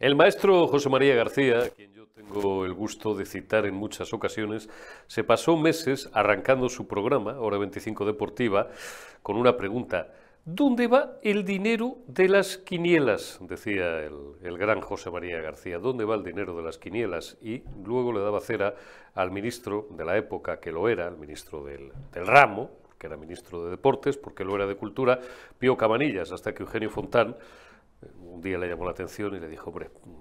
El maestro José María García, quien yo tengo el gusto de citar en muchas ocasiones, se pasó meses arrancando su programa, Hora 25 Deportiva, con una pregunta. ¿Dónde va el dinero de las quinielas? Decía el, gran José María García. ¿Dónde va el dinero de las quinielas? Y luego le daba cera al ministro de la época, que lo era, el ministro del, del ramo, que era ministro de Deportes, porque lo era de Cultura, Pío Cabanillas, hasta que Eugenio Fontán un día le llamó la atención y le dijo,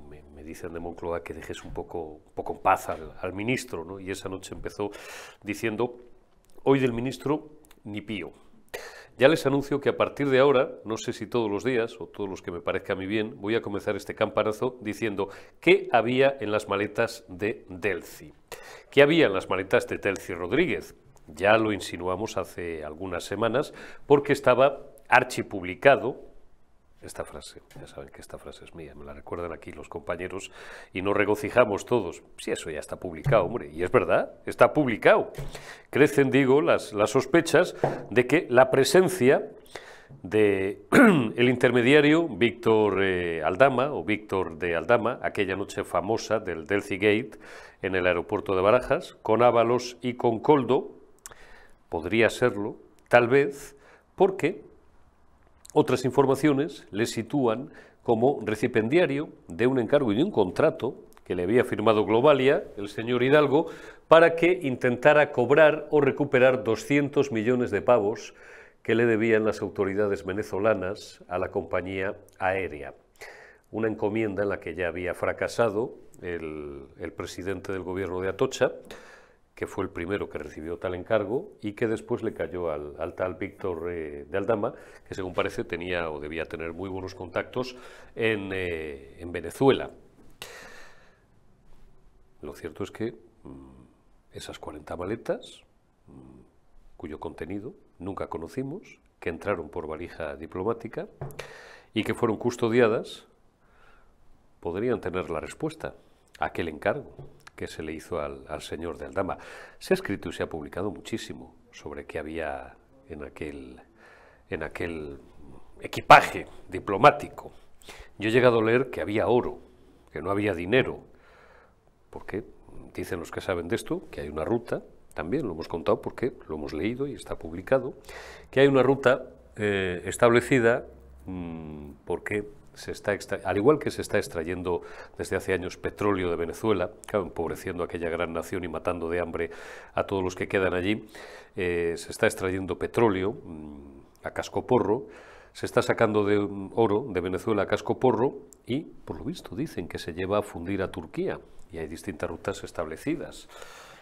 me, dicen de Moncloa que dejes un poco, un poco en paz al, ministro, Y esa noche empezó diciendo, hoy del ministro ni pío. Ya les anuncio que a partir de ahora, no sé si todos los días o todos los que me parezca a mí bien, voy a comenzar este campanazo diciendo qué había en las maletas de Delci. ¿Qué había en las maletas de Delci Rodríguez? Ya lo insinuamos hace algunas semanas porque estaba archipublicado esta frase. Ya saben que esta frase es mía, me la recuerdan aquí los compañeros y nos regocijamos todos. Sí, eso ya está publicado, hombre, y es verdad, está publicado. Crecen, digo, las, las sospechas de que la presencia de el intermediario Víctor eh, Aldama o Víctor de Aldama, aquella noche famosa del Delphi Gate en el aeropuerto de Barajas, con Ábalos y con Coldo, podría serlo, tal vez porque otras informaciones le sitúan como recipendiario de un encargo y de un contrato que le había firmado Globalia, el señor Hidalgo, para que intentara cobrar o recuperar 200 millones de pavos que le debían las autoridades venezolanas a la compañía aérea. Una encomienda en la que ya había fracasado el, el presidente del gobierno de Atocha, que fue el primero que recibió tal encargo y que después le cayó al, tal Víctor eh, de Aldama, que según parece tenía o debía tener muy buenos contactos en, eh, Venezuela. Lo cierto es que mm, esas 40 maletas, mm, cuyo contenido nunca conocimos, que entraron por valija diplomática y que fueron custodiadas, podrían tener la respuesta a aquel encargo que se le hizo al, señor de Aldama. Se ha escrito y se ha publicado muchísimo sobre qué había en aquel, en aquel equipaje diplomático. Yo he llegado a leer que había oro, que no había dinero, porque dicen los que saben de esto que hay una ruta, también lo hemos contado porque lo hemos leído y está publicado, que hay una ruta eh, establecida mm, porque se está al igual que se está extrayendo desde hace años petróleo de Venezuela, empobreciendo a aquella gran nación y matando de hambre a todos los que quedan allí, eh, se está extrayendo petróleo mm, a cascoporro, se está sacando de mm, oro de Venezuela a cascoporro y, por lo visto, dicen que se lleva a fundir a Turquía y hay distintas rutas establecidas.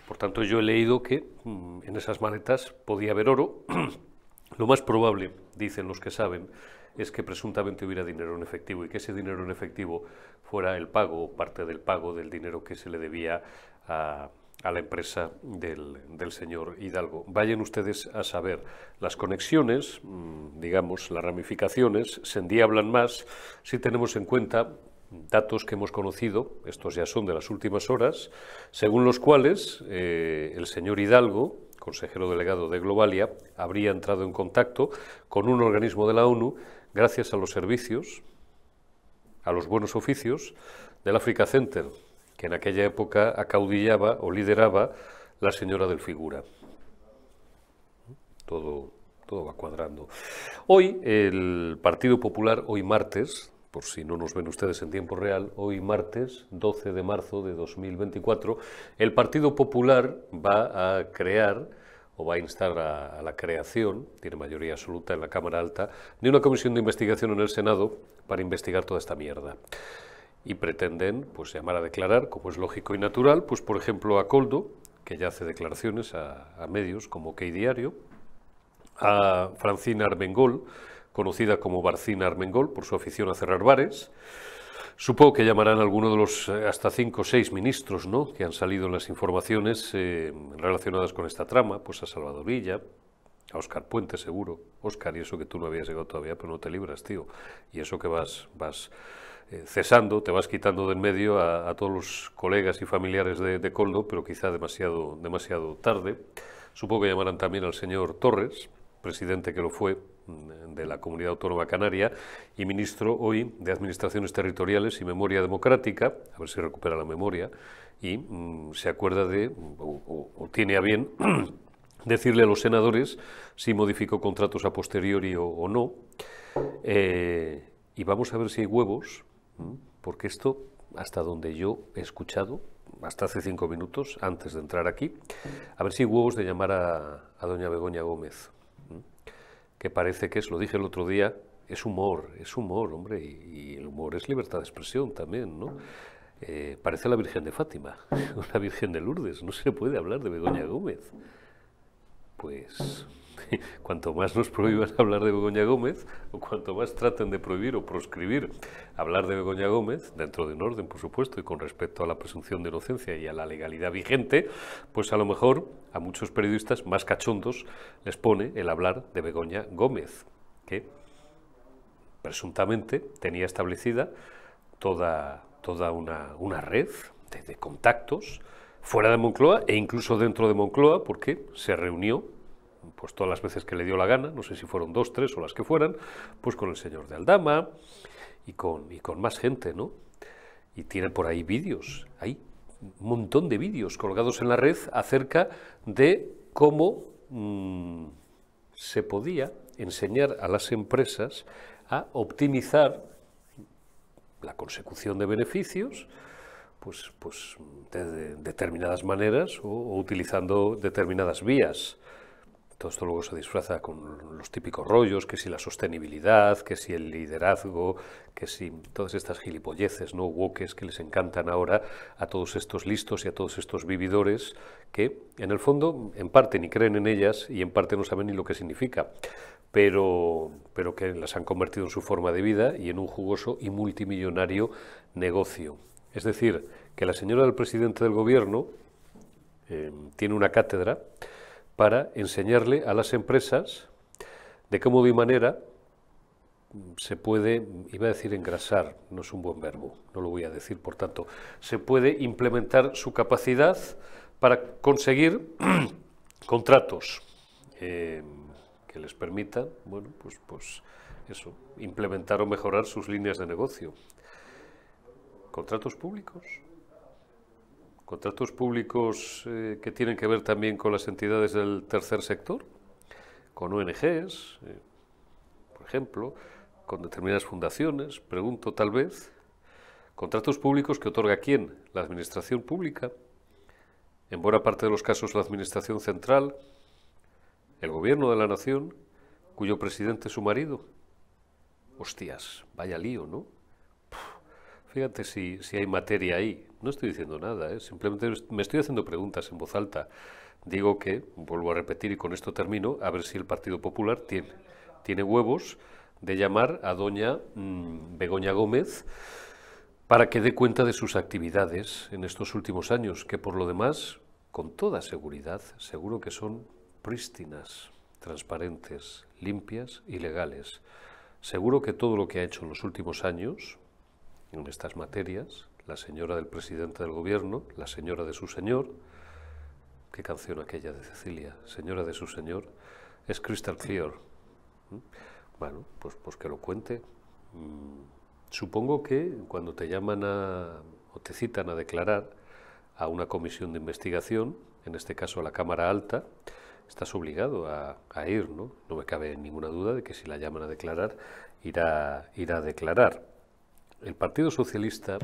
Por tanto, yo he leído que mm, en esas maletas podía haber oro. lo más probable, dicen los que saben, es que presuntamente hubiera dinero en efectivo y que ese dinero en efectivo fuera el pago o parte del pago del dinero que se le debía a, la empresa del, señor Hidalgo. Vayan ustedes a saber, las conexiones, mm, digamos, las ramificaciones, se endiablan más si tenemos en cuenta datos que hemos conocido, estos ya son de las últimas horas, según los cuales eh, el señor Hidalgo, consejero delegado de Globalia, habría entrado en contacto con un organismo de la ONU gracias a los servicios, a los buenos oficios del Africa Center, que en aquella época acaudillaba o lideraba la señora del Figura. Todo, todo va cuadrando. Hoy el Partido Popular, hoy martes, por si no nos ven ustedes en tiempo real, hoy martes 12 de marzo de 2024, el Partido Popular va a crear o va a instar a, la creación, tiene mayoría absoluta en la Cámara Alta, de una comisión de investigación en el Senado para investigar toda esta mierda. Y pretenden pues, llamar a declarar, como es lógico y natural, pues por ejemplo a Coldo, que ya hace declaraciones a, a medios como Key Diario, a Francina Armengol, conocida como Barcina Armengol por su afición a cerrar bares, Supongo que llamarán a alguno de los eh, hasta cinco o seis ministros ¿no? que han salido en las informaciones eh, relacionadas con esta trama, pues a Salvador Villa, a Oscar Puente seguro. Oscar, y eso que tú no habías llegado todavía, pero no te libras, tío. Y eso que vas, vas eh, cesando, te vas quitando de en medio a, todos los colegas y familiares de, de Coldo, pero quizá demasiado, demasiado tarde. Supongo que llamarán también al señor Torres, presidente que lo fue, de la Comunidad Autónoma Canaria y ministro hoy de Administraciones Territoriales y Memoria Democrática, a ver si recupera la memoria, y mm, se acuerda de, o, tiene a bien decirle a los senadores si modificó contratos a posteriori o, no. Eh, y vamos a ver si hay huevos, porque esto, hasta donde yo he escuchado, hasta hace cinco minutos, antes de entrar aquí, a ver si hay huevos de llamar a doña Begoña Gómez que parece que es, lo dije el otro día, es humor, es humor, hombre, y, el humor es libertad de expresión también, ¿no? Eh, parece la Virgen de Fátima, la Virgen de Lourdes, no se puede hablar de Begoña Gómez. Pues cuanto más nos prohíban hablar de Begoña Gómez, o cuanto más traten de prohibir o proscribir hablar de Begoña Gómez, dentro de un orden, por supuesto, y con respecto a la presunción de inocencia y a la legalidad vigente, pues a lo mejor a muchos periodistas más cachondos les pone el hablar de Begoña Gómez, que presuntamente tenía establecida toda, toda una, red de contactos fuera de Moncloa e incluso dentro de Moncloa, porque se reunió pues todas las veces que le dio la gana, no sé si fueron dos, tres o las que fueran, pues con el señor de Aldama y con, más gente, ¿no? Y tiene por ahí vídeos, hay un montón de vídeos colgados en la red acerca de cómo mm, se podía enseñar a las empresas a optimizar la consecución de beneficios, pues, pues de, determinadas maneras o utilizando determinadas vías todo esto luego se disfraza con los típicos rollos, que si la sostenibilidad, que si el liderazgo, que si todas estas gilipolleces, ¿no? Wokes que les encantan ahora a todos estos listos y a todos estos vividores que, en el fondo, en parte ni creen en ellas y en parte no saben ni lo que significa, pero, pero que las han convertido en su forma de vida y en un jugoso y multimillonario negocio. Es decir, que la señora del presidente del gobierno eh, tiene una cátedra para enseñarle a las empresas de qué modo y manera se puede, iba a decir engrasar, no es un buen verbo, no lo voy a decir, por tanto, se puede implementar su capacidad para conseguir contratos em, que les permitan, bueno, pues, pues eso, implementar o mejorar sus líneas de negocio. Contratos públicos, contratos públicos eh, que tienen que ver también con las entidades del tercer sector, con ONGs, eh, por ejemplo, con determinadas fundaciones, pregunto tal vez, contratos públicos que otorga quién? La Administración Pública, en buena parte de los casos la Administración Central, el Gobierno de la Nación, cuyo presidente es su marido. Hostias, vaya lío, ¿no? fíjate si hay materia ahí no estoy diciendo nada, ¿eh? simplemente me estoy haciendo preguntas en voz alta. Digo que, vuelvo a repetir y con esto termino, a ver si el Partido Popular tiene, huevos de llamar a doña mm, Begoña Gómez para que dé cuenta de sus actividades en estos últimos años, que por lo demás, con toda seguridad, seguro que son prístinas, transparentes, limpias y legales. Seguro que todo lo que ha hecho en los últimos años en estas materias la señora del presidente del gobierno, la señora de su señor, qué canción aquella de Cecilia, señora de su señor, es Crystal Clear. ¿Mm? Bueno, pues, pues que lo cuente. Mm, supongo que cuando te llaman a, o te citan a declarar a una comisión de investigación, en este caso a la Cámara Alta, estás obligado a, ir, ¿no? No me cabe ninguna duda de que si la llaman a declarar, irá, irá a declarar. El Partido Socialista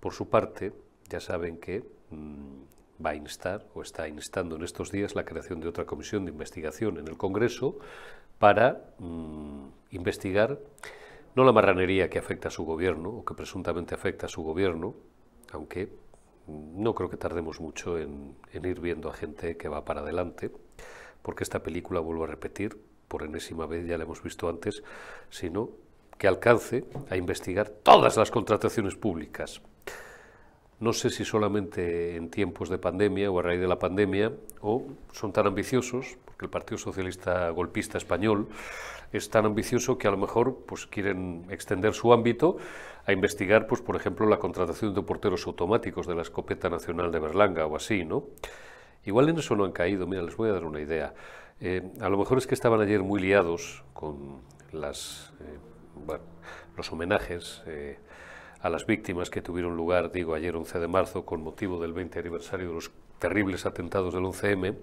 por su parte, ya saben que mm, va a instar o está instando en estos días la creación de otra comisión de investigación en el Congreso para mm, investigar no la marranería que afecta a su gobierno o que presuntamente afecta a su gobierno, aunque mm, no creo que tardemos mucho en, en ir viendo a gente que va para adelante, porque esta película, vuelvo a repetir, por enésima vez ya la hemos visto antes, sino que alcance a investigar todas las contrataciones públicas, no sé si solamente en tiempos de pandemia o a raíz de la pandemia, o son tan ambiciosos, porque el Partido Socialista Golpista Español es tan ambicioso que a lo mejor pues, quieren extender su ámbito a investigar, pues, por ejemplo, la contratación de porteros automáticos de la Escopeta Nacional de Berlanga o así, ¿no? Igual en eso no han caído, mira, les voy a dar una idea. Eh, a lo mejor es que estaban ayer muy liados con las, eh, los homenajes. Eh, a las víctimas que tuvieron lugar, digo, ayer 11 de marzo, con motivo del 20 aniversario de los terribles atentados del 11M,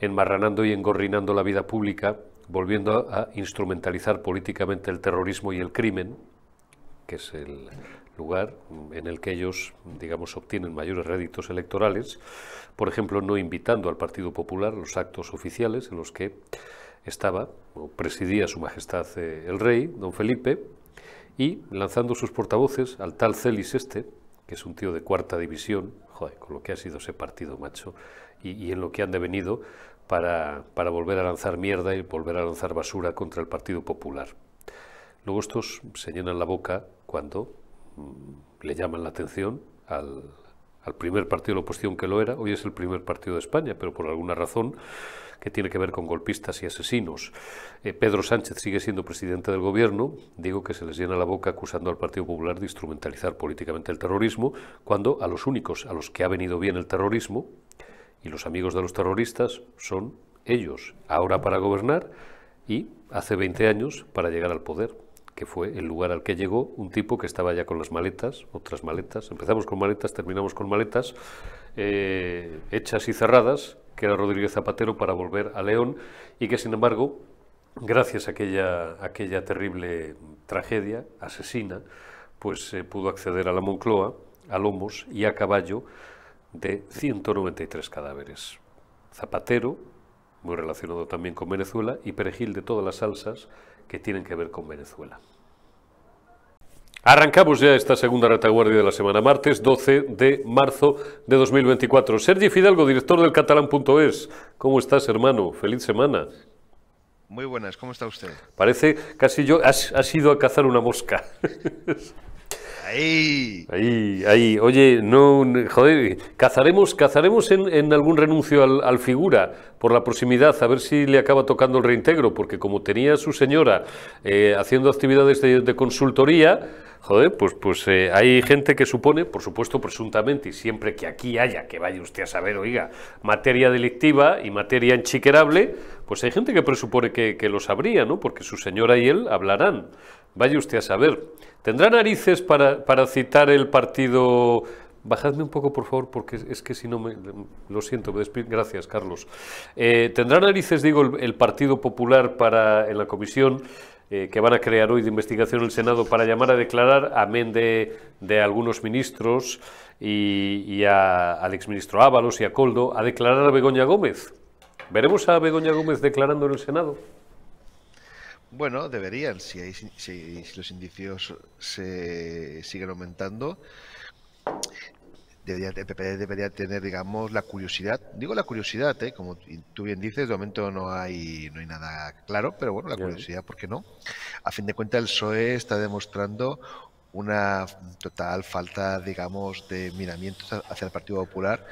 enmarranando y engorrinando la vida pública, volviendo a, instrumentalizar políticamente el terrorismo y el crimen, que es el lugar en el que ellos, digamos, obtienen mayores réditos electorales, por ejemplo, no invitando al Partido Popular los actos oficiales en los que estaba o presidía Su Majestad eh, el Rey, don Felipe, y lanzando sus portavoces al tal Celis este, que es un tío de cuarta división, joder, con lo que ha sido ese partido, macho, y, en lo que han devenido para, volver a lanzar mierda y volver a lanzar basura contra el Partido Popular. Luego estos se llenan la boca cuando mm, le llaman la atención al, al primer partido de la oposición que lo era, hoy es el primer partido de España, pero por alguna razón que tiene que ver con golpistas y asesinos. Eh, Pedro Sánchez sigue siendo presidente del gobierno, digo que se les llena la boca acusando al Partido Popular de instrumentalizar políticamente el terrorismo, cuando a los únicos a los que ha venido bien el terrorismo y los amigos de los terroristas son ellos, ahora para gobernar y hace 20 años para llegar al poder que fue el lugar al que llegó un tipo que estaba ya con las maletas, otras maletas, empezamos con maletas, terminamos con maletas, eh, hechas y cerradas, que era Rodríguez Zapatero, para volver a León y que, sin embargo, gracias a aquella, aquella terrible tragedia asesina, pues se eh, pudo acceder a la Moncloa, a lomos y a caballo de 193 cadáveres. Zapatero, muy relacionado también con Venezuela, y perejil de todas las salsas que tienen que ver con Venezuela. Arrancamos ya esta segunda retaguardia de la semana, martes 12 de marzo de 2024. Sergio Fidalgo, director del catalán.es. ¿Cómo estás, hermano? Feliz semana. Muy buenas, ¿cómo está usted? Parece casi yo, has ido a cazar una mosca. Ahí. Ahí, Oye, no, joder, cazaremos, cazaremos en, algún renuncio al, figura por la proximidad, a ver si le acaba tocando el reintegro, porque como tenía su señora eh, haciendo actividades de, consultoría, joder, pues, pues eh, hay gente que supone, por supuesto, presuntamente, y siempre que aquí haya, que vaya usted a saber, oiga, materia delictiva y materia enchiquerable, pues hay gente que presupone que, que lo sabría, ¿no? Porque su señora y él hablarán. Vaya usted a saber. ¿Tendrá narices para, para citar el partido Bajadme un poco, por favor, porque es que si no me... Lo siento, me despido. Gracias, Carlos. Eh, ¿Tendrá narices, digo, el, Partido Popular para, en la comisión eh, que van a crear hoy de investigación en el Senado para llamar a declarar, amén de, de algunos ministros y, al exministro Ábalos y a Coldo, a declarar a Begoña Gómez? ¿Veremos a Begoña Gómez declarando en el Senado? Bueno, deberían, si, los indicios se siguen aumentando. Debería, debería, tener, digamos, la curiosidad. Digo la curiosidad, ¿eh? como tú bien dices, de momento no hay, no hay nada claro, pero bueno, la curiosidad, ¿por qué no? A fin de cuentas, el PSOE está demostrando una total falta, digamos, de miramiento hacia el Partido Popular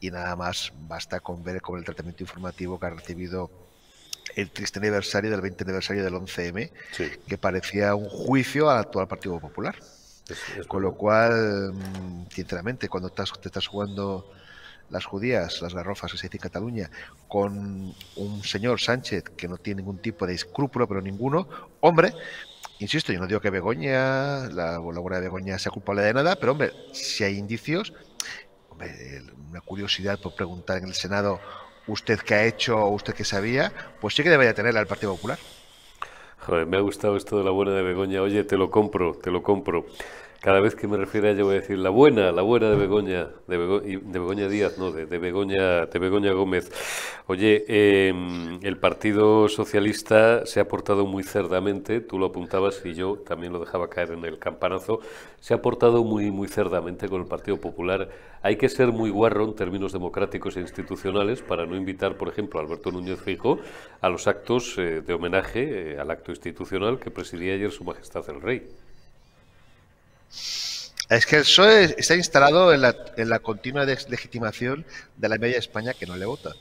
y nada más basta con ver con el tratamiento informativo que ha recibido el triste aniversario del 20 aniversario del 11M, que parecía un juicio al actual Partido Popular. Con lo cual, mm, sinceramente, cuando te estás jugando las judías, las garrofas que se dice en Cataluña, con un señor Sánchez que no tiene ningún tipo de escrúpulo, pero ninguno, hombre, insisto, yo no digo que Begoña, la, la de Begoña sea culpable de nada, pero hombre, si hay indicios, una curiosidad por preguntar en el Senado, usted que ha hecho usted que sabía, pues sí que debería tener al Partido Popular. Joder, me ha gustado esto de la buena de Begoña. Oye, te lo compro, te lo compro. Cada vez que me refiero a ella voy a decir la buena, la buena de Begoña, de, Begoña Díaz, no, de, Begoña, de Begoña Gómez. Oye, em, el Partido Socialista se ha portado muy cerdamente, tú lo apuntabas y yo también lo dejaba caer en el campanazo, se ha portado muy, muy cerdamente con el Partido Popular. Hay que ser muy guarro en términos democráticos e institucionales para no invitar, por ejemplo, a Alberto Núñez Fijo a los actos eh, de homenaje eh, al acto institucional que presidía ayer Su Majestad el Rey. Es que el PSOE está instalado en la, continua deslegitimación de la media España que no le vota.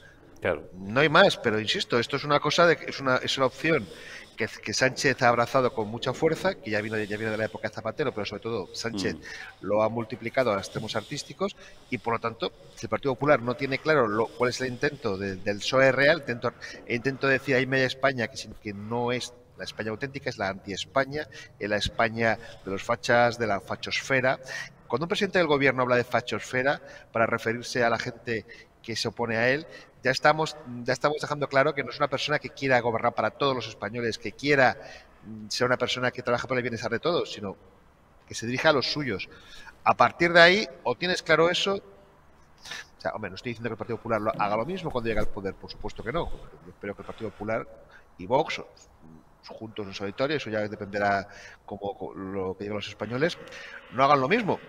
Claro. No hay más, pero insisto, esto es una cosa, de, es, una, es una opción que, Sánchez ha abrazado con mucha fuerza, que ya vino, de la época de Zapatero, pero sobre todo Sánchez mm. lo ha multiplicado a extremos artísticos y por lo tanto, el Partido Popular no tiene claro cuál es el intento del PSOE real, intento, intento decir ahí media España que, que no es la España auténtica es la anti-España, es la España de los fachas, de la fachosfera. Cuando un presidente del gobierno habla de fachosfera para referirse a la gente que se opone a él, ya estamos, ya estamos dejando claro que no es una persona que quiera gobernar para todos los españoles, que quiera mm, ser una persona que trabaja para el bienestar de todos, sino que se dirija a los suyos. A partir de ahí, o tienes claro eso, o sea, hombre, no estoy diciendo que el Partido Popular haga lo mismo cuando llegue al poder, por supuesto que no. espero que el Partido Popular y Vox juntos en solitario, eso ya dependerá como lo que digan los españoles, no hagan lo mismo.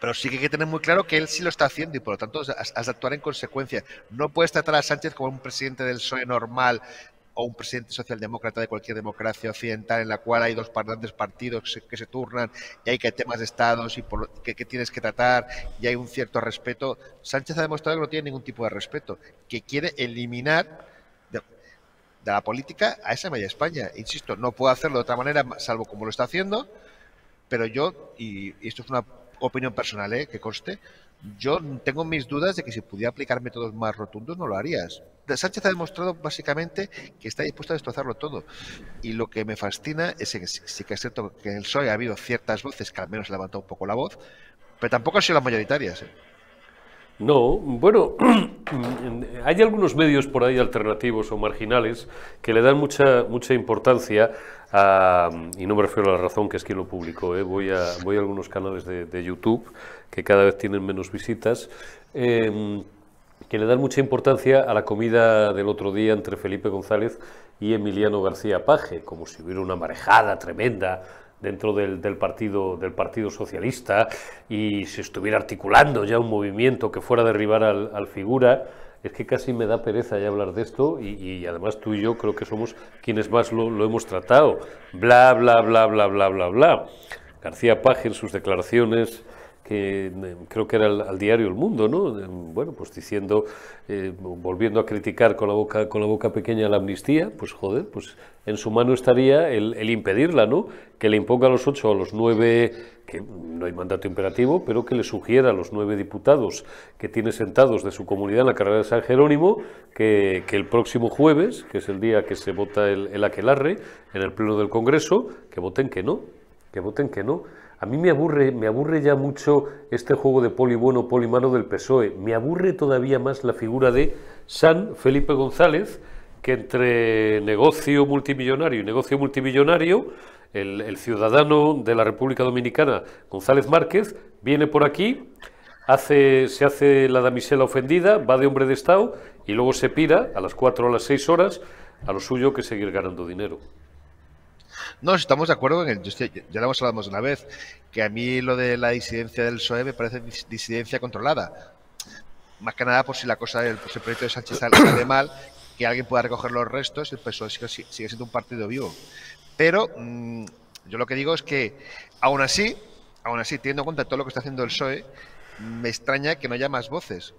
Pero sí que hay que tener muy claro que él sí lo está haciendo y por lo tanto has, de actuar en consecuencia. No puedes tratar a Sánchez como un presidente del PSOE normal o un presidente socialdemócrata de cualquier democracia occidental en la cual hay dos grandes partidos que se, turnan y hay que temas de estados y por, que, que, tienes que tratar y hay un cierto respeto. Sánchez ha demostrado que no tiene ningún tipo de respeto, que quiere eliminar de la política a esa media España. Insisto, no puedo hacerlo de otra manera, salvo como lo está haciendo, pero yo, y, esto es una opinión personal, ¿eh? que conste, yo tengo mis dudas de que si pudiera aplicar métodos más rotundos no lo harías. Sánchez ha demostrado básicamente que está dispuesto a destrozarlo todo. Y lo que me fascina es que sí que es cierto que en el PSOE ha habido ciertas voces que al menos han levantado un poco la voz, pero tampoco han sido las mayoritarias. ¿eh? No, bueno, hay algunos medios por ahí alternativos o marginales que le dan mucha, mucha importancia a, y no me refiero a la razón que es quien lo publicó, eh, voy, a, voy a algunos canales de, de, YouTube que cada vez tienen menos visitas. Em, que le dan mucha importancia a la comida del otro día entre Felipe González y Emiliano García Paje, como si hubiera una marejada tremenda dentro del, partido, del Partido Socialista y se estuviera articulando ya un movimiento que fuera a derribar al, figura, es que casi me da pereza ya hablar de esto y, además tú y yo creo que somos quienes más lo, hemos tratado. Bla, bla, bla, bla, bla, bla, bla. García Page en sus declaraciones que eh, creo que era al, diario El Mundo, ¿no? Eh, bueno, pues diciendo, eh, volviendo a criticar con la boca con la boca pequeña la amnistía, pues joder, pues en su mano estaría el, impedirla, ¿no? Que le imponga a los ocho o a los nueve, que no hay mandato imperativo, pero que le sugiera a los nueve diputados que tiene sentados de su comunidad en la carrera de San Jerónimo que, el próximo jueves, que es el día que se vota el, el aquelarre en el Pleno del Congreso, que voten que no, que voten que no. A mí me aburre, me aburre ya mucho este juego de poli bueno, poli malo del PSOE. Me aburre todavía más la figura de San Felipe González, que entre negocio multimillonario y negocio multimillonario, el, ciudadano de la República Dominicana, González Márquez, viene por aquí, hace, se hace la damisela ofendida, va de hombre de Estado y luego se pira a las 4 o a las 6 horas a lo suyo que seguir ganando dinero. No, estamos de acuerdo en el, ya, lo hemos hablado una vez, que a mí lo de la disidencia del PSOE me parece disidencia controlada. Más que nada por si la cosa del el proyecto de Sánchez sale mal, que alguien pueda recoger los restos, el PSOE sigue, siendo un partido vivo. Pero mm, yo lo que digo es que, aún así, aún así, teniendo en cuenta todo lo que está haciendo el PSOE, me extraña que no haya más voces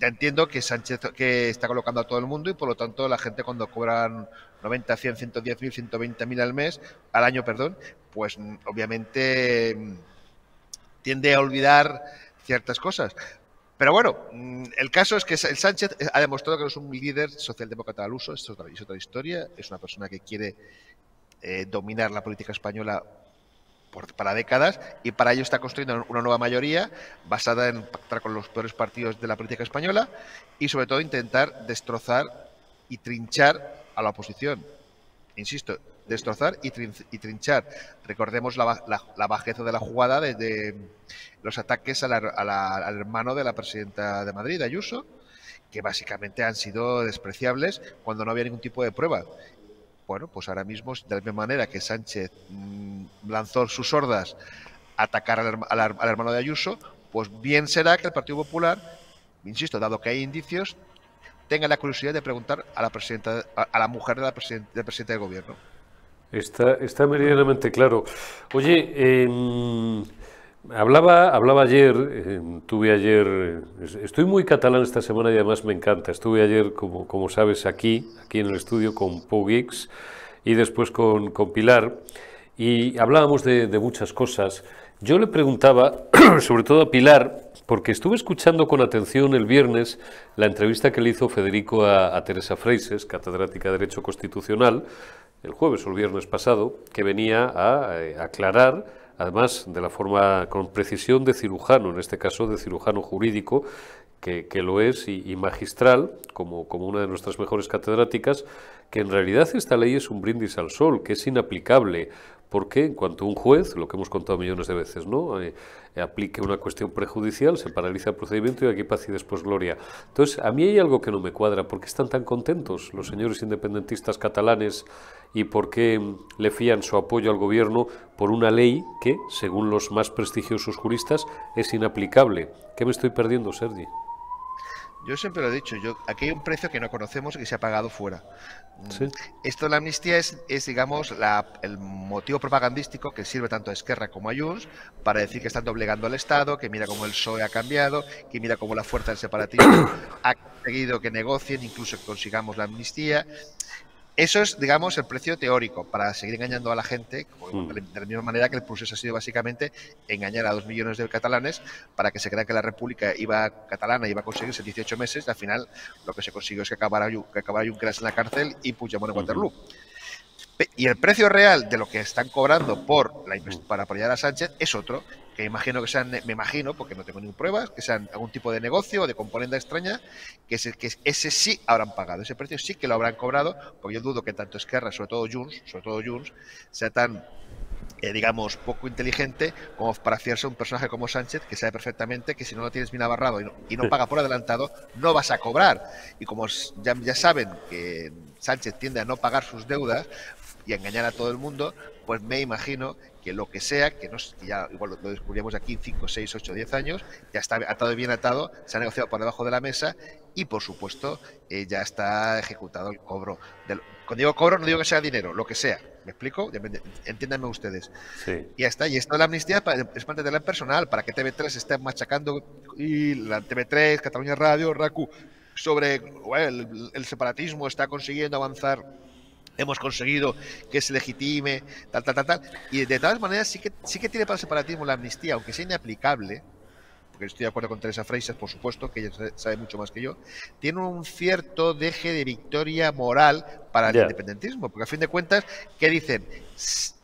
entiendo que Sánchez que está colocando a todo el mundo y por lo tanto la gente cuando cobran 90, 100, 110 mil, 120 mil al mes, al año, perdón, pues mm, obviamente mm, tiende a olvidar ciertas cosas. Pero bueno, mm, el caso es que el Sánchez ha demostrado que no es un líder socialdemócrata al uso, es otra, otra historia, es una persona que quiere eh, dominar la política española para décadas y para ello está construyendo una nueva mayoría basada en pactar con los peores partidos de la política española y sobre todo intentar destrozar y trinchar a la oposición. Insisto, destrozar y, trinchar. Recordemos la, la, bajeza de la jugada desde los ataques al hermano de la presidenta de Madrid, Ayuso, que básicamente han sido despreciables cuando no había ningún tipo de prueba. Bueno, pues ahora mismo, de la misma manera que Sánchez mm, lanzó sus hordas a atacar al, hermano de Ayuso, pues bien será que el Partido Popular, insisto, dado que hay indicios, tenga la curiosidad de preguntar a la presidenta, a la mujer de la del presidente del gobierno. Está, está meridianamente claro. Oye, em, Hablaba, hablaba ayer, estuve em, tuve ayer, estoy muy catalán esta semana y además me encanta. Estuve ayer, como, como sabes, aquí, aquí en el estudio con Pau y después con, con Pilar y hablábamos de, muchas cosas. Yo le preguntaba, sobre todo a Pilar, porque estuve escuchando con atención el viernes la entrevista que le hizo Federico a, Teresa Freises, catedrática de Derecho Constitucional, el jueves o el viernes pasado, que venía a eh, aclarar además de la forma con precisión de cirujano, en este caso de cirujano jurídico, que, lo es, y, magistral, como, una de nuestras mejores catedráticas, que en realidad esta ley es un brindis al sol, que es inaplicable, porque en cuanto un juez, lo que hemos contado millones de veces, ¿no? Eh, aplique una cuestión prejudicial, se paraliza el procedimiento y aquí paz y después gloria. Entonces, a mí hay algo que no me cuadra. ¿Por qué están tan contentos los señores independentistas catalanes y por qué mm, le fían su apoyo al gobierno por una ley que, según los más prestigiosos juristas, es inaplicable? ¿Qué me estoy perdiendo, Sergi? Yo siempre lo he dicho, yo, aquí hay un precio que no conocemos y que se ha pagado fuera. Mm, esto de la amnistía es, digamos, el motivo propagandístico que sirve tanto a Esquerra como a Junts para decir que están doblegando al Estado, que mira cómo el PSOE ha cambiado, que mira cómo la fuerza del separatismo ha conseguido que negocien, incluso que consigamos la amnistía. Eso es, digamos, el precio teórico para seguir engañando a la gente, hmm. de la misma manera que el proceso ha sido básicamente engañar a dos millones de catalanes para que se crean que la República iba catalana y iba a conseguirse 18 meses. al final, lo que se consiguió es que acabara, que Junqueras en la cárcel y Puigdemont en Waterloo. Y el precio real de lo que están cobrando por la, para apoyar a Sánchez es otro que imagino que sean, me imagino, porque no tengo ninguna prueba que sean algún tipo de negocio o de componente extraña, que ese, que ese sí habrán pagado, ese precio sí que lo habrán cobrado, porque yo dudo que tanto Esquerra, sobre todo Junts, sobre todo Junts, sea tan eh, digamos, poco inteligente como para fiarse a un personaje como Sánchez, que sabe perfectamente que si no lo tienes bien abarrado y no, paga por adelantado, no vas a cobrar. Y como ya, ya saben que Sánchez tiende a no pagar sus deudas y a engañar a todo el mundo, pues me imagino que lo que sea, que, no, ya igual lo, descubrimos aquí 5, 6, 8, 10 años, ya está atado y bien atado, se ha negociado por debajo de la mesa y, por supuesto, eh, ya está ejecutado el cobro. Del, cuando digo cobro, no digo que sea dinero, lo que sea. ¿Me explico? Entiéndanme ustedes. Y ya está. Y esto de la amnistía es parte de la personal, para que TV3 esté machacando y la TV3, Cataluña Radio, RACU, sobre el separatismo está consiguiendo avanzar hemos conseguido que se legitime, tal, tal, tal, tal. Y de todas maneras sí que, sí que tiene para el separatismo la amnistía, aunque sea inaplicable, porque estoy de acuerdo con Teresa Freixas, por supuesto, que ella sabe mucho más que yo, tiene un cierto deje de victoria moral para el independentismo, porque a fin de cuentas, ¿qué dicen?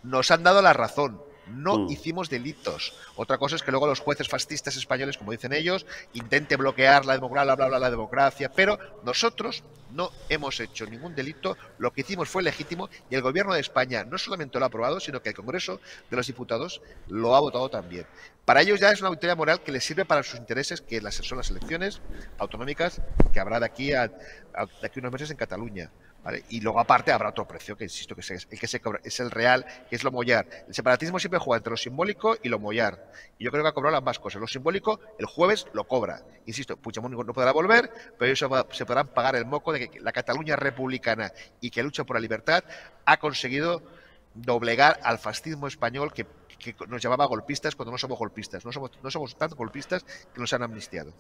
Nos han dado la razón, no mm. hicimos delitos. Otra cosa es que luego los jueces fascistas españoles, como dicen ellos, intenten bloquear la democracia, bla, bla, bla, la democracia, pero nosotros no hemos hecho ningún delito, lo que hicimos fue legítimo y el gobierno de España no solamente lo ha aprobado, sino que el Congreso de los Diputados lo ha votado también. Para ellos ya es una victoria moral que les sirve para sus intereses, que son las elecciones autonómicas que habrá de aquí a, de aquí a unos meses en Cataluña. Y luego aparte habrá otro precio, que insisto, que es el que se cobra, es el real, que es lo mollar. El separatismo siempre juega entre lo simbólico y lo mollar. Y yo creo que ha cobrado ambas cosas. Lo simbólico, el jueves lo cobra. Insisto, Puigdemont no podrá volver, pero ellos se podrán pagar el moco de que la Cataluña republicana y que lucha por la libertad ha conseguido doblegar al fascismo español que, nos llamaba golpistas cuando no somos golpistas. No somos, no somos tanto golpistas que nos han amnistiado.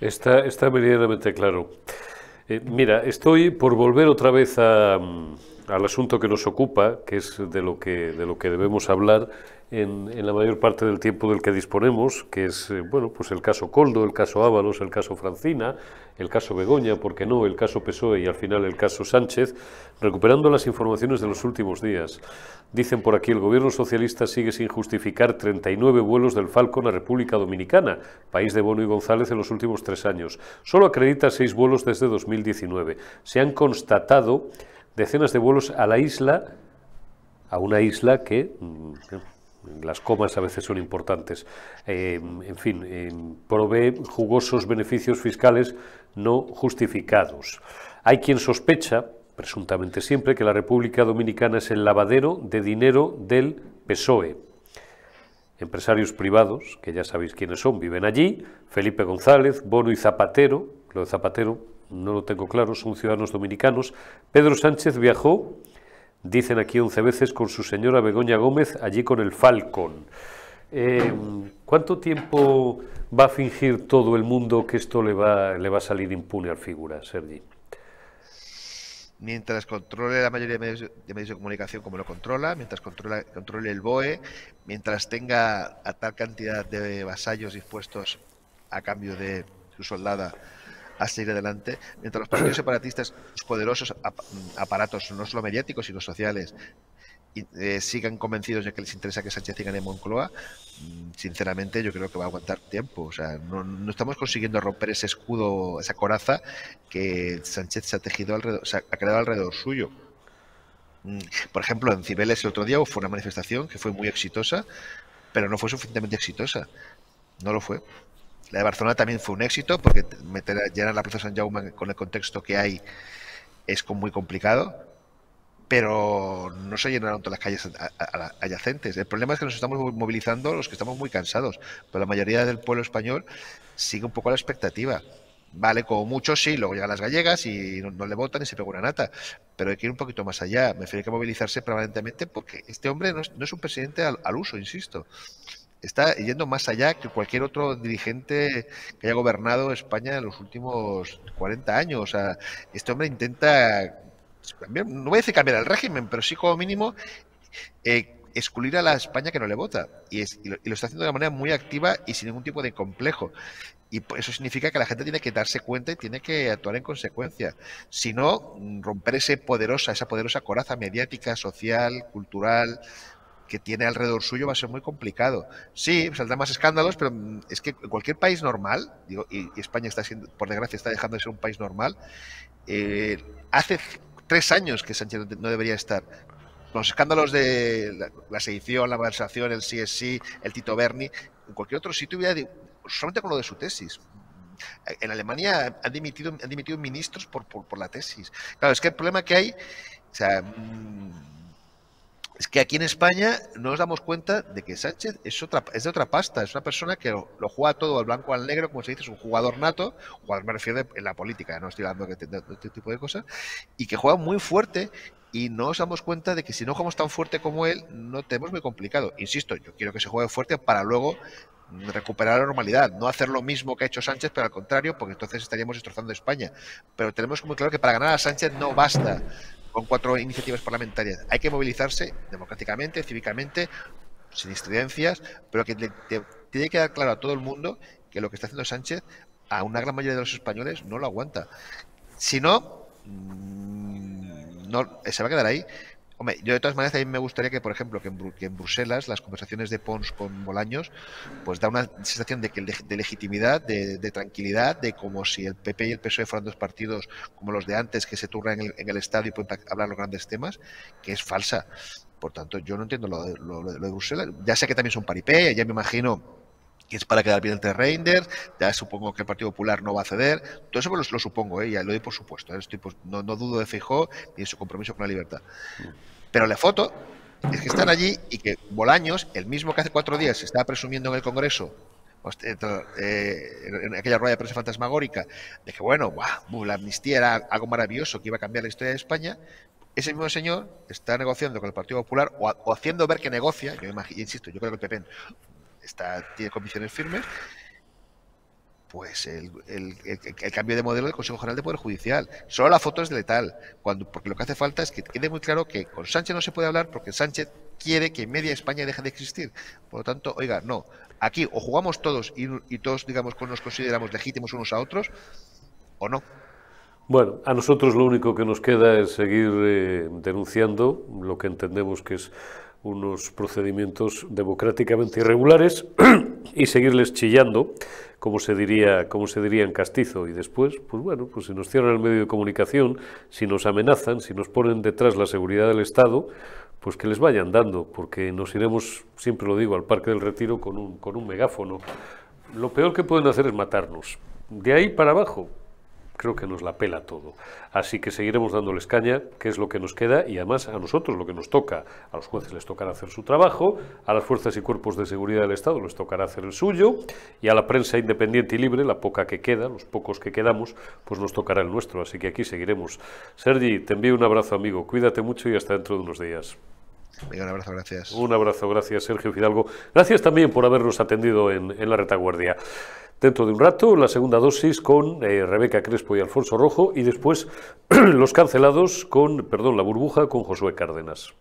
Está, está claro. Eh, mira, estoy por volver otra vez a, mm, al asunto que nos ocupa, que es de lo que, de lo que debemos hablar en, la mayor parte del tiempo del que disponemos, que es eh, bueno, pues el caso Coldo, el caso Ábalos, el caso Francina, el caso Begoña, ¿por qué no?, el caso PSOE y al final el caso Sánchez, recuperando las informaciones de los últimos días. Dicen por aquí, el gobierno socialista sigue sin justificar 39 vuelos del Falcon a República Dominicana, país de Bono y González en los últimos tres años. Solo acredita seis vuelos desde 2019. Se han constatado decenas de vuelos a la isla, a una isla que mm, las comas a veces son importantes. Em, en fin, em, provee jugosos beneficios fiscales no justificados. Hay quien sospecha, presuntamente siempre, que la República Dominicana es el lavadero de dinero del PSOE. Empresarios privados, que ya sabéis quiénes son, viven allí. Felipe González, Bono y Zapatero. Lo de Zapatero no lo tengo claro, son ciudadanos dominicanos. Pedro Sánchez viajó, dicen aquí 11 veces, con su señora Begoña Gómez, allí con el Falcón. Eh, ¿Cuánto tiempo va a fingir todo el mundo que esto le va, le va a salir impune al figura, Sergi? Mientras controle la mayoría de medios de, comunicación como lo controla, mientras controla, controle el BOE, mientras tenga a tal cantidad de vasallos dispuestos a cambio de su soldada a seguir adelante, mientras los partidos separatistas, los poderosos aparatos, no solo mediáticos, sino sociales, eh, sigan convencidos de que les interesa que Sánchez siga en Moncloa, mm, sinceramente yo creo que va a aguantar tiempo. O sea, no, estamos consiguiendo romper ese escudo, esa coraza que Sánchez se ha tejido alrededor, se ha creado alrededor suyo. Mm, por ejemplo, en Cibeles el otro día fue una manifestación que fue muy exitosa, pero no fue suficientemente exitosa. No lo fue. La de Barcelona también fue un éxito porque meter, llenar la Plaza San Jaume con el contexto que hay es muy complicado, pero no se llenaron todas las calles adyacentes. El problema es que nos estamos movilizando los que estamos muy cansados, pero la mayoría del pueblo español sigue un poco la expectativa. Vale, como muchos sí, luego llegan las gallegas y no, le votan y se pega una nata. Pero hay que ir un poquito más allá. Me refiero que movilizarse permanentemente porque este hombre no es, un presidente al uso, insisto está yendo más allá que cualquier otro dirigente que haya gobernado España en los últimos 40 años. este hombre intenta, no voy a decir cambiar el régimen, pero sí como mínimo eh, excluir a la España que no le vota. Y, lo, está haciendo de una manera muy activa y sin ningún tipo de complejo. Y eso significa que la gente tiene que darse cuenta y tiene que actuar en consecuencia. Si no, mm, romper poderosa, esa poderosa coraza mediática, social, cultural, que tiene alrededor suyo va a ser muy complicado. Sí, saldrán más escándalos, pero mm, es que en cualquier país normal, y, España está siendo, por desgracia, está dejando de ser un país normal, eh, hace tres años que Sánchez no debería estar. Los escándalos de la, sedición, la malversación, el CSI, es el Tito Berni, en cualquier otro sitio hubiera, solamente con lo de su tesis, en Alemania han dimitido, han dimitido ministros por, por, por, la tesis. Claro, es que el problema que hay, o sea, mm, es que aquí en España no nos damos cuenta de que Sánchez es otra es de otra pasta, es una persona que lo, juega todo al blanco al negro, como se dice, es un jugador nato, jugador me refiero en la política, no estoy hablando de, de, este tipo de cosas, y que juega muy fuerte y no nos damos cuenta de que si no jugamos tan fuerte como él, no tenemos muy complicado. Insisto, yo quiero que se juegue fuerte para luego recuperar la normalidad, no hacer lo mismo que ha hecho Sánchez, pero al contrario, porque entonces estaríamos destrozando España. Pero tenemos muy claro que para ganar a Sánchez no basta con cuatro iniciativas parlamentarias. Hay que movilizarse democráticamente, cívicamente, sin estridencias. pero que tiene que dar claro a todo el mundo que lo que está haciendo Sánchez a una gran mayoría de los españoles no lo aguanta. Si no, mm, no se va a quedar ahí yo de todas maneras también me gustaría que, por ejemplo, que en, Bruselas las conversaciones de Pons con Bolaños, pues da una sensación de, legitimidad, de, tranquilidad, de como si el PP y el PSOE fueran dos partidos como los de antes que se turnan en el, estadio y pueden hablar los grandes temas, que es falsa. Por tanto, yo no entiendo lo de, lo de Bruselas. Ya sé que también son paripé, ya me imagino que es para quedar bien entre Reinders, ya supongo que el Partido Popular no va a ceder, todo eso lo, lo supongo, ¿eh? ya lo doy por supuesto, ¿eh? pues, no, dudo de Fijó ni de su compromiso con la libertad. Pero la foto es que están allí y que Bolaños, el mismo que hace cuatro días se estaba presumiendo en el Congreso, eh, eh, en aquella rueda de prensa fantasmagórica, de que bueno, la amnistía era algo maravilloso que iba a cambiar la historia de España, ese mismo señor está negociando con el Partido Popular o, haciendo ver que negocia, yo insisto, yo creo que el PP tiene comisiones firmes, pues el, cambio de modelo del Consejo General de Poder Judicial. Solo la foto es letal, cuando, porque lo que hace falta es que quede muy claro que con Sánchez no se puede hablar porque Sánchez quiere que media España deje de existir. Por lo tanto, oiga, no, aquí o jugamos todos y, todos, digamos, nos consideramos legítimos unos a otros, o no. Bueno, a nosotros lo único que nos queda es seguir eh, denunciando lo que entendemos que es unos procedimientos democráticamente irregulares y seguirles chillando, como se diría, como se diría en castizo. Y después, pues bueno, pues si nos cierran el medio de comunicación, si nos amenazan, si nos ponen detrás la seguridad del Estado, pues que les vayan dando, porque nos iremos, siempre lo digo, al Parque del Retiro con un, con un megáfono. Lo peor que pueden hacer es matarnos. De ahí para abajo, creo que nos la pela todo. Así que seguiremos dándoles caña, que es lo que nos queda, y además a nosotros lo que nos toca. A los jueces les tocará hacer su trabajo, a las fuerzas y cuerpos de seguridad del Estado les tocará hacer el suyo, y a la prensa independiente y libre, la poca que queda, los pocos que quedamos, pues nos tocará el nuestro. Así que aquí seguiremos. Sergi, te envío un abrazo, amigo. Cuídate mucho y hasta dentro de unos días un abrazo, gracias. Un abrazo, gracias Sergio Fidalgo. Gracias también por habernos atendido en, la retaguardia. Dentro de un rato, la segunda dosis con eh, Rebeca Crespo y Alfonso Rojo y después los cancelados con, perdón, la burbuja con Josué Cárdenas.